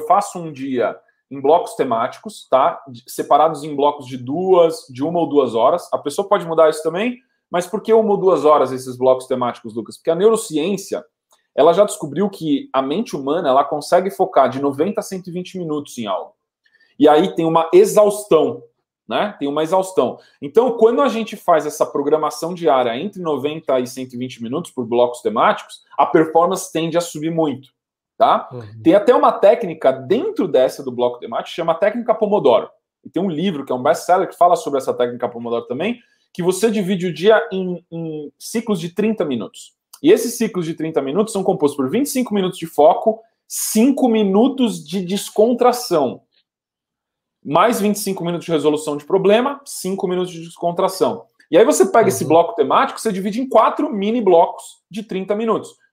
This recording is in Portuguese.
Eu faço um dia em blocos temáticos, tá? Separados em blocos de duas, de uma ou duas horas. A pessoa pode mudar isso também, mas por que uma ou duas horas esses blocos temáticos, Lucas? Porque a neurociência, ela já descobriu que a mente humana, ela consegue focar de 90 a 120 minutos em algo. E aí tem uma exaustão, né? Tem uma exaustão. Então, quando a gente faz essa programação diária entre 90 e 120 minutos por blocos temáticos, a performance tende a subir muito. Tá? Uhum. Tem até uma técnica dentro dessa do bloco temático, chama técnica Pomodoro. E tem um livro que é um best-seller que fala sobre essa técnica Pomodoro também, que você divide o dia em, em ciclos de 30 minutos. E esses ciclos de 30 minutos são compostos por 25 minutos de foco, 5 minutos de descontração, mais 25 minutos de resolução de problema, 5 minutos de descontração. E aí você pega uhum. esse bloco temático, você divide em quatro mini blocos de 30 minutos.